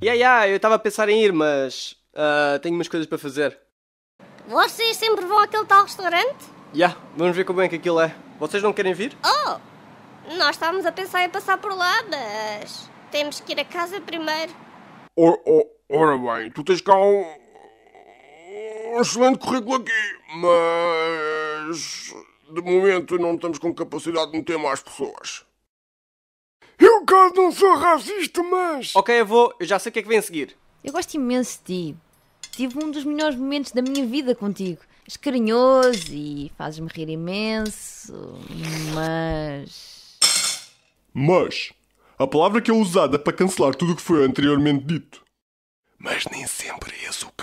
Yeah, yeah, eu estava a pensar em ir, mas uh, tenho umas coisas para fazer. Vocês sempre vão àquele tal restaurante? Yeah, vamos ver como é que aquilo é. Vocês não querem vir? Oh, nós estávamos a pensar em passar por lá, mas temos que ir a casa primeiro. Or, or, ora bem, tu tens cá um, um excelente currículo aqui, mas de momento não estamos com capacidade de meter mais pessoas acaso não sou racista, mas. Ok, avô, eu já sei o que é que vem a seguir. Eu gosto imenso de ti. Tive um dos melhores momentos da minha vida contigo. És carinhoso e fazes-me rir imenso, mas. Mas. A palavra que é usada para cancelar tudo o que foi anteriormente dito. Mas nem sempre é esse o